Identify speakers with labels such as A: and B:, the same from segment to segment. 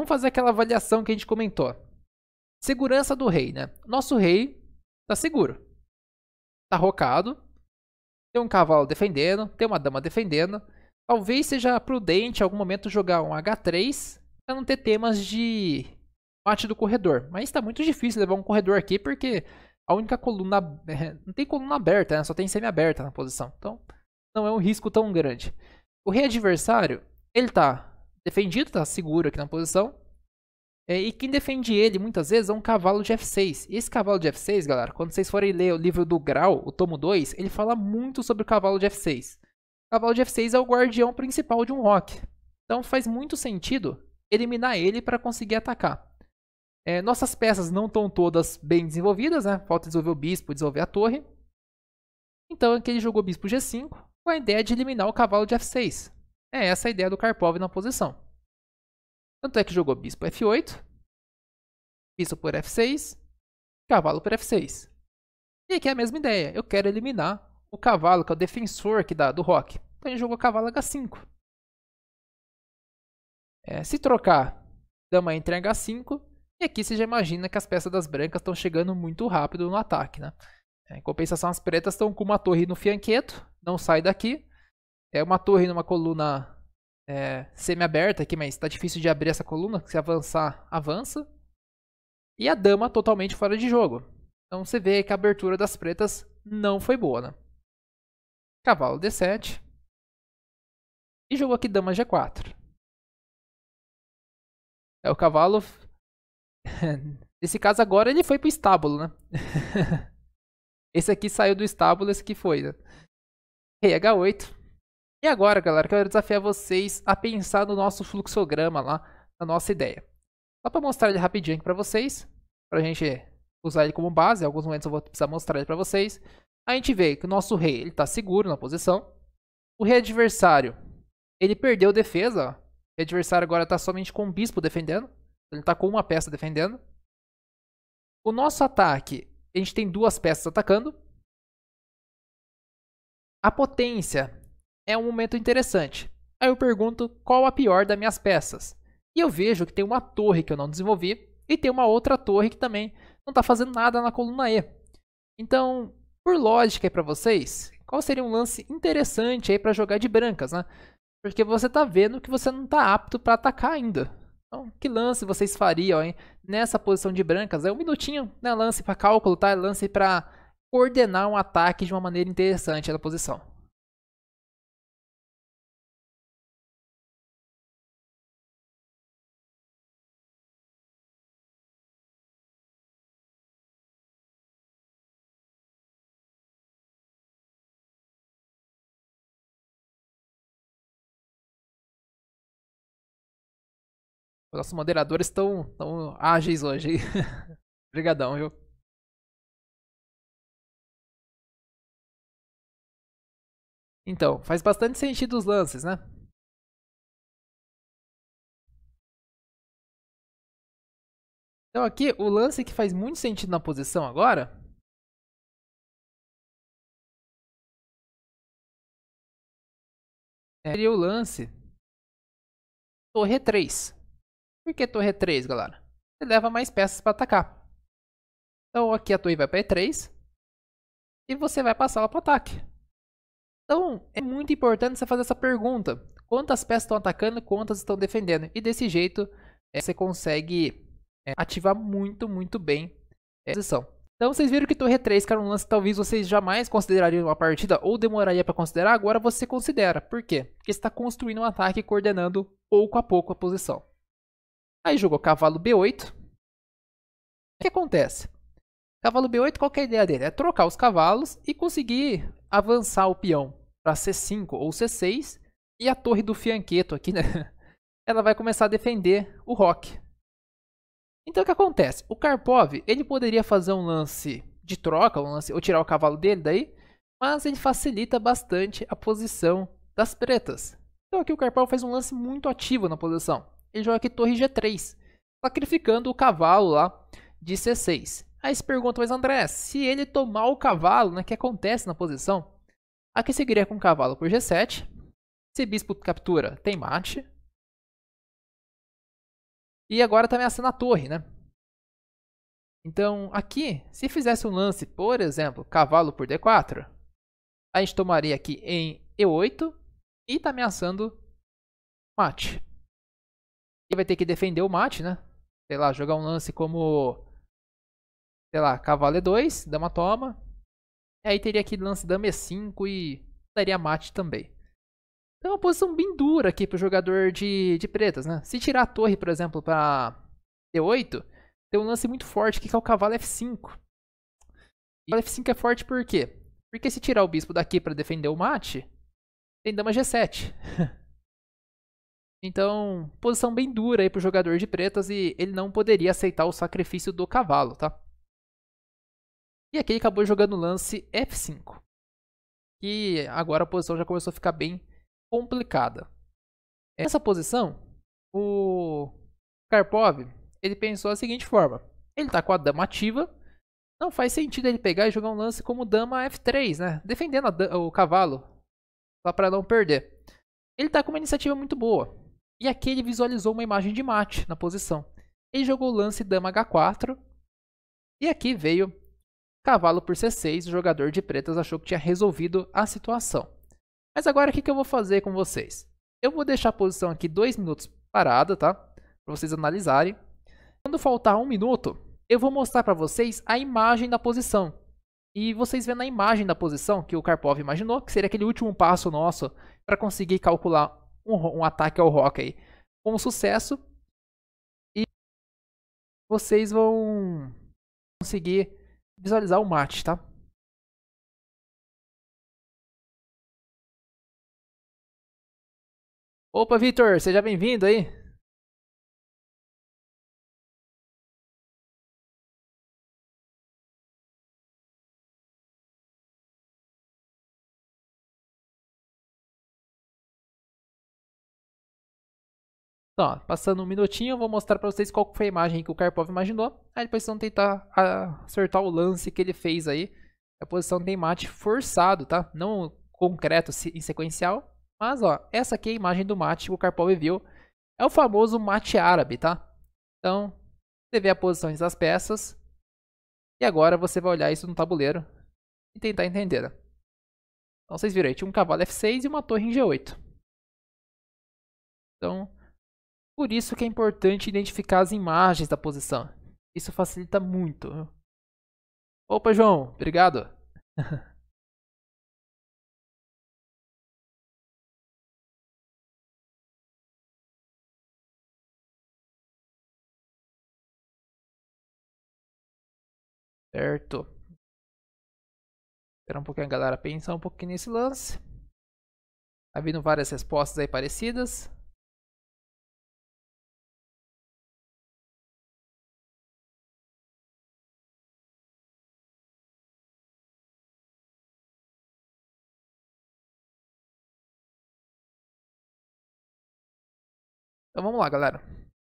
A: Vamos fazer aquela avaliação que a gente comentou. Segurança do rei, né? Nosso rei tá seguro. Tá rocado. Tem um cavalo defendendo, tem uma dama defendendo. Talvez seja prudente em algum momento jogar um H3 para não ter temas de mate do corredor. Mas está muito difícil levar um corredor aqui porque a única coluna. É, não tem coluna aberta, né? só tem semi-aberta na posição. Então não é um risco tão grande. O rei adversário, ele tá defendido, está seguro aqui na posição. É, e quem defende ele muitas vezes é um cavalo de F6. E esse cavalo de F6, galera, quando vocês forem ler o livro do Grau, o tomo 2, ele fala muito sobre o cavalo de F6. O cavalo de F6 é o guardião principal de um rock. Então faz muito sentido eliminar ele para conseguir atacar. É, nossas peças não estão todas bem desenvolvidas, né? Falta desenvolver o bispo, desenvolver a torre. Então aqui ele jogou bispo G5 com a ideia de eliminar o cavalo de F6. É essa a ideia do Karpov na posição. Tanto é que jogou bispo f8, bispo por f6, cavalo por f6. E aqui é a mesma ideia, eu quero eliminar o cavalo, que é o defensor que dá do rock. Então ele jogou cavalo h5. É, se trocar dama entre h5, e aqui você já imagina que as peças das brancas estão chegando muito rápido no ataque. Né? É, em compensação, as pretas estão com uma torre no fianqueto, não sai daqui, é uma torre numa coluna é, semi-aberta aqui, mas tá difícil de abrir essa coluna. Se avançar, avança. E a dama totalmente fora de jogo. Então você vê que a abertura das pretas não foi boa, né? Cavalo D7. E jogou aqui dama G4. É o cavalo... Nesse caso agora ele foi pro estábulo, né? esse aqui saiu do estábulo, esse aqui foi, né? Rei H8. E agora, galera, quero desafiar vocês a pensar no nosso fluxograma lá, na nossa ideia. Só para mostrar ele rapidinho aqui para vocês, para a gente usar ele como base, em alguns momentos eu vou precisar mostrar ele para vocês. A gente vê que o nosso rei está seguro na posição. O rei adversário, ele perdeu defesa. O adversário agora está somente com o bispo defendendo. Ele está com uma peça defendendo. O nosso ataque, a gente tem duas peças atacando. A potência é um momento interessante. Aí eu pergunto qual a pior das minhas peças. E eu vejo que tem uma torre que eu não desenvolvi e tem uma outra torre que também não está fazendo nada na coluna E. Então, por lógica aí para vocês, qual seria um lance interessante aí para jogar de brancas, né? Porque você está vendo que você não está apto para atacar ainda. Então, que lance vocês fariam hein? nessa posição de brancas? É um minutinho, né? Lance para cálculo, tá? É lance para ordenar um ataque de uma maneira interessante na
B: posição. Os nossos moderadores estão tão ágeis hoje. Obrigadão, viu? Então, faz bastante sentido os lances, né? Então aqui, o lance que faz muito sentido na posição agora... Seria o lance...
A: Torre 3. Por que torre E3, é galera? Você leva mais peças para atacar. Então aqui a torre vai para E3. E você vai passá-la para o ataque. Então é muito importante você fazer essa pergunta. Quantas peças estão atacando, quantas estão defendendo. E desse jeito é, você consegue é, ativar muito, muito bem a posição. Então vocês viram que Torre 3, é cara, um lance que talvez vocês jamais considerariam uma partida ou demoraria para considerar, agora você considera. Por quê? Porque está construindo um ataque coordenando pouco a pouco a posição. Aí jogou cavalo B8. O que acontece? Cavalo B8, qual é a ideia dele? É trocar os cavalos e conseguir avançar o peão para C5 ou C6. E a torre do fianqueto aqui, né? Ela vai começar a defender o rock. Então o que acontece? O Karpov, ele poderia fazer um lance de troca, um lance, ou tirar o cavalo dele daí, mas ele facilita bastante a posição das pretas. Então aqui o Karpov faz um lance muito ativo na posição ele joga aqui torre G3, sacrificando o cavalo lá de C6. Aí se pergunta, mas André, se ele tomar o cavalo, né, que acontece na posição? Aqui seguiria com o cavalo por G7. Se bispo captura, tem mate. E agora está ameaçando a torre, né? Então, aqui, se fizesse um lance, por exemplo, cavalo por D4, a gente tomaria aqui em E8 e está ameaçando mate. Ele vai ter que defender o mate, né? Sei lá, jogar um lance como. Sei lá, cavalo E2, é dama toma. E aí teria aquele lance dama E5 é e daria mate também. Então é uma posição bem dura aqui pro jogador de, de pretas, né? Se tirar a torre, por exemplo, pra e 8 tem um lance muito forte aqui que é o cavalo F5. E o F5 é forte por quê? Porque se tirar o bispo daqui para defender o mate, tem dama G7. Então, posição bem dura aí pro jogador de pretas e ele não poderia aceitar o sacrifício do cavalo, tá? E aqui ele acabou jogando o lance F5. E agora a posição já começou a ficar bem complicada. Essa posição, o Karpov, ele pensou da seguinte forma. Ele está com a dama ativa. Não faz sentido ele pegar e jogar um lance como dama F3, né? Defendendo o cavalo, só para não perder. Ele está com uma iniciativa muito boa. E aqui ele visualizou uma imagem de mate na posição. Ele jogou o lance dama h4. E aqui veio cavalo por c6. O jogador de pretas achou que tinha resolvido a situação. Mas agora o que, que eu vou fazer com vocês? Eu vou deixar a posição aqui dois minutos parada, tá? Para vocês analisarem. Quando faltar um minuto, eu vou mostrar para vocês a imagem da posição. E vocês vendo a imagem da posição que o Karpov imaginou, que seria aquele último passo nosso para conseguir calcular um, um ataque ao rock aí com sucesso. E vocês vão
B: conseguir visualizar o mate, tá? Opa, Vitor, seja bem-vindo aí.
A: Então, ó, passando um minutinho, eu vou mostrar para vocês qual foi a imagem que o Karpov imaginou. Aí depois vocês vão tentar acertar o lance que ele fez aí. A posição tem mate forçado, tá? Não concreto em sequencial. Mas, ó, essa aqui é a imagem do mate que o Karpov viu. É o famoso mate árabe, tá? Então, você vê as posições das peças. E agora você vai olhar isso no tabuleiro e tentar entender. Né? Então, vocês viram aí, tinha um cavalo F6 e uma torre em G8. Então, por isso que é importante identificar as imagens da posição. Isso facilita muito. Opa, João, obrigado.
B: Certo. Espera um pouquinho a galera pensar um pouquinho nesse lance. Tá vindo várias respostas aí parecidas.
A: Então vamos lá, galera.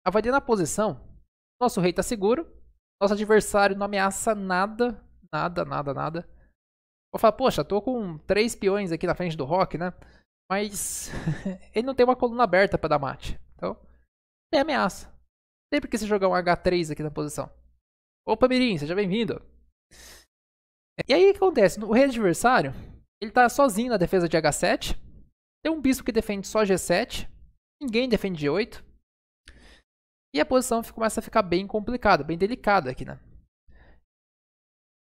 A: Avaliando a posição, nosso rei está seguro. Nosso adversário não ameaça nada. Nada, nada, nada. Vou falar, poxa, tô com três peões aqui na frente do Rock, né? Mas ele não tem uma coluna aberta para dar mate. Então, tem ameaça. Sempre que você jogar um H3 aqui na posição. Opa, Mirim, seja bem-vindo. E aí o que acontece? O rei adversário, ele tá sozinho na defesa de H7. Tem um bispo que defende só G7. Ninguém defende G8. E a posição começa a ficar bem complicada, bem delicada aqui, né?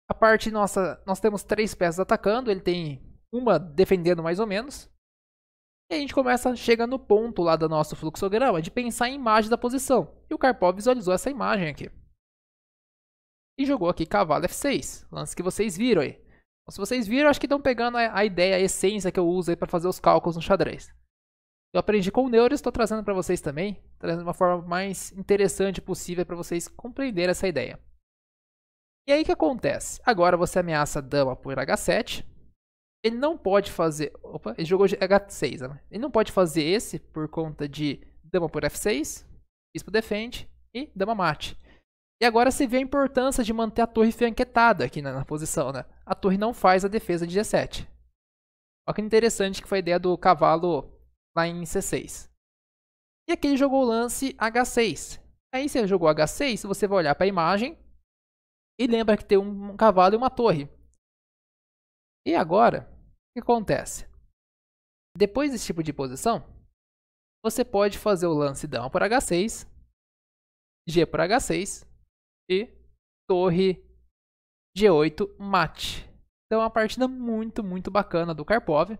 A: A parte nossa, nós temos três peças atacando, ele tem uma defendendo mais ou menos. E a gente começa, chega no ponto lá do nosso fluxograma de pensar em imagem da posição. E o Karpov visualizou essa imagem aqui. E jogou aqui cavalo F6, lance que vocês viram aí. Então, se vocês viram, acho que estão pegando a ideia, a essência que eu uso aí para fazer os cálculos no xadrez. Eu aprendi com o Neuro e estou trazendo para vocês também, trazendo uma forma mais interessante possível para vocês compreenderem essa ideia. E aí o que acontece? Agora você ameaça a dama por H7. Ele não pode fazer... Opa, ele jogou de H6, né? Ele não pode fazer esse por conta de dama por F6, bispo defende e dama mate. E agora se vê a importância de manter a torre fianquetada aqui na, na posição, né? A torre não faz a defesa de G7. Olha que interessante que foi a ideia do cavalo lá em C6. E aqui ele jogou o lance H6. Aí se ele jogou H6, você vai olhar para a imagem e lembra que tem um cavalo e uma torre. E agora, o que acontece? Depois desse tipo de posição, você pode fazer o lance dama por H6, G por H6 e torre G8 mate. Então é uma partida muito, muito bacana do Karpov.